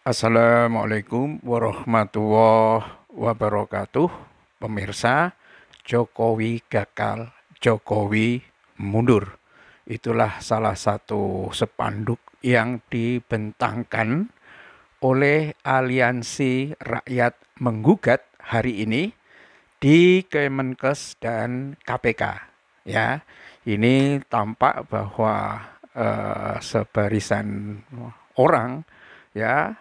Assalamualaikum warahmatullahi wabarakatuh. Pemirsa, Jokowi gagal, Jokowi mundur. Itulah salah satu sepanduk yang dibentangkan oleh Aliansi Rakyat Menggugat hari ini di Kemenkes dan KPK. Ya, ini tampak bahwa uh, sebarisan orang ya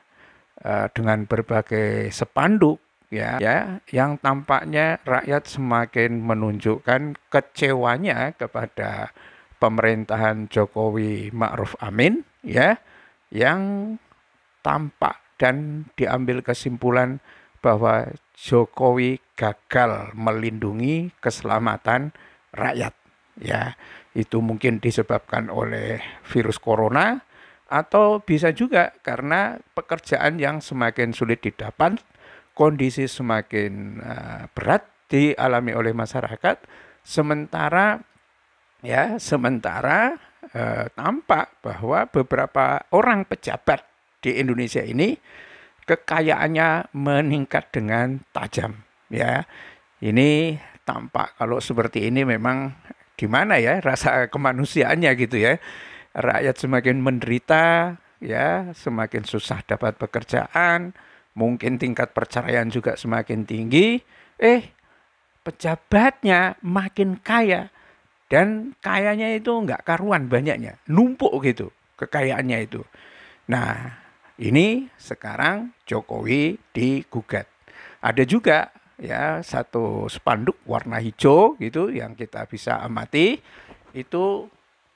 Eh, dengan berbagai sepanduk ya ya yang tampaknya rakyat semakin menunjukkan kecewanya kepada pemerintahan Jokowi Ma'ruf Amin ya yang tampak dan diambil kesimpulan bahwa Jokowi gagal melindungi keselamatan rakyat ya itu mungkin disebabkan oleh virus corona atau bisa juga karena pekerjaan yang semakin sulit didapat, kondisi semakin eh, berat dialami oleh masyarakat, sementara ya sementara eh, tampak bahwa beberapa orang pejabat di Indonesia ini kekayaannya meningkat dengan tajam ya ini tampak kalau seperti ini memang di mana ya rasa kemanusiaannya gitu ya rakyat semakin menderita, ya, semakin susah dapat pekerjaan, mungkin tingkat perceraian juga semakin tinggi. Eh, pejabatnya makin kaya dan kayanya itu nggak karuan banyaknya, numpuk gitu kekayaannya itu. Nah, ini sekarang Jokowi digugat. Ada juga ya satu spanduk warna hijau gitu yang kita bisa amati itu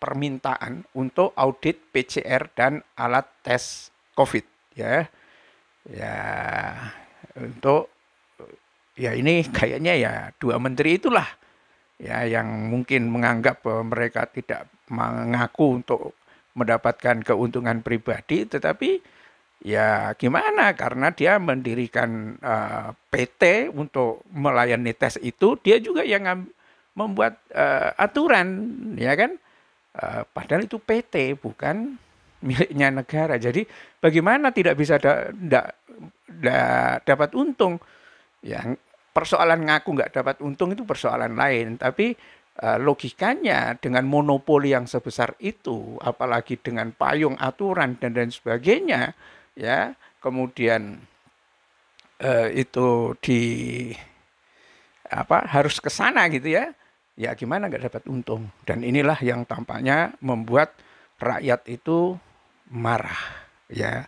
permintaan untuk audit PCR dan alat tes COVID ya. Ya untuk ya ini kayaknya ya dua menteri itulah ya yang mungkin menganggap bahwa mereka tidak mengaku untuk mendapatkan keuntungan pribadi tetapi ya gimana karena dia mendirikan uh, eh, PT untuk melayani tes itu dia juga yang membuat uh, aturan ya kan Eh, padahal itu PT bukan miliknya negara. Jadi bagaimana tidak bisa da, da, da, dapat untung? Ya persoalan ngaku nggak dapat untung itu persoalan lain. Tapi uh, logikanya dengan monopoli yang sebesar itu, apalagi dengan payung aturan dan dan sebagainya, ya kemudian uh, itu di apa harus ke sana gitu ya ya gimana nggak dapat untung. Dan inilah yang tampaknya membuat rakyat itu marah ya.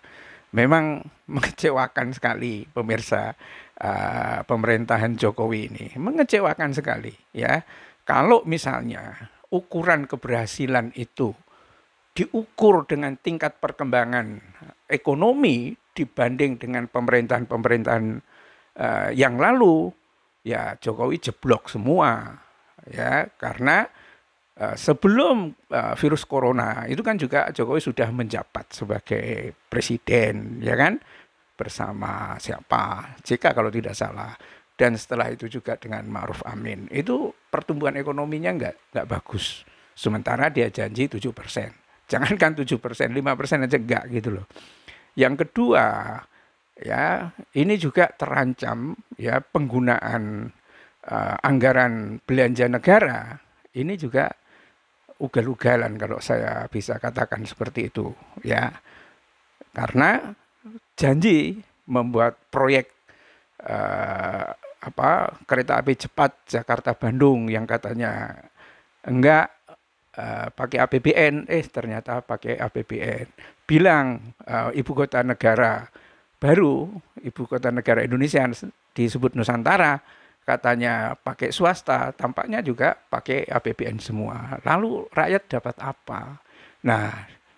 Memang mengecewakan sekali pemirsa uh, pemerintahan Jokowi ini. Mengecewakan sekali ya. Kalau misalnya ukuran keberhasilan itu diukur dengan tingkat perkembangan ekonomi dibanding dengan pemerintahan-pemerintahan uh, yang lalu, ya Jokowi jeblok semua ya karena uh, sebelum uh, virus corona itu kan juga Jokowi sudah menjabat sebagai presiden ya kan bersama siapa JK kalau tidak salah dan setelah itu juga dengan Ma'ruf Amin itu pertumbuhan ekonominya nggak nggak bagus sementara dia janji 7 persen jangankan 7 persen lima persen aja enggak gitu loh yang kedua ya ini juga terancam ya penggunaan uh, anggaran belanja negara ini juga ugal-ugalan kalau saya bisa katakan seperti itu ya karena janji membuat proyek uh, apa kereta api cepat Jakarta Bandung yang katanya enggak uh, pakai APBN eh ternyata pakai APBN bilang uh, ibu kota negara baru ibu kota negara Indonesia disebut Nusantara katanya pakai swasta, tampaknya juga pakai APBN semua. Lalu rakyat dapat apa? Nah,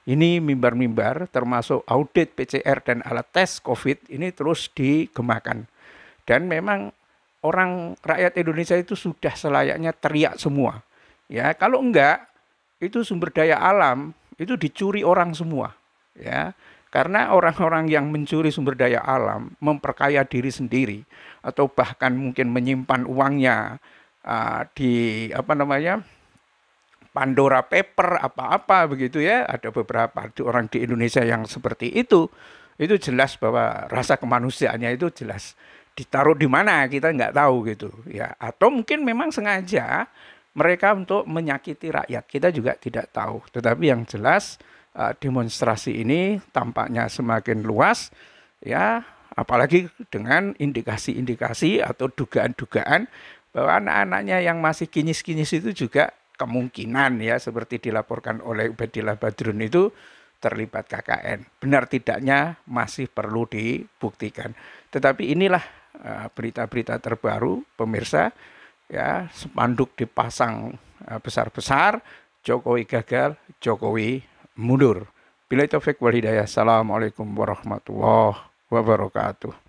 ini mimbar-mimbar termasuk audit PCR dan alat tes COVID ini terus digemakan. Dan memang orang rakyat Indonesia itu sudah selayaknya teriak semua. Ya, kalau enggak itu sumber daya alam itu dicuri orang semua. Ya, karena orang-orang yang mencuri sumber daya alam, memperkaya diri sendiri, atau bahkan mungkin menyimpan uangnya uh, di apa namanya Pandora Paper apa-apa begitu ya. Ada beberapa orang di Indonesia yang seperti itu. Itu jelas bahwa rasa kemanusiaannya itu jelas ditaruh di mana kita nggak tahu gitu ya. Atau mungkin memang sengaja mereka untuk menyakiti rakyat kita juga tidak tahu. Tetapi yang jelas uh, demonstrasi ini tampaknya semakin luas ya apalagi dengan indikasi-indikasi atau dugaan-dugaan bahwa anak-anaknya yang masih kinis-kinis itu juga kemungkinan ya seperti dilaporkan oleh Ubedillah Badrun itu terlibat KKN. Benar tidaknya masih perlu dibuktikan. Tetapi inilah eh, berita-berita terbaru pemirsa ya spanduk dipasang eh, besar-besar Jokowi gagal, Jokowi mundur. Bila itu Hidayah. Assalamualaikum warahmatullahi wabarakatuh.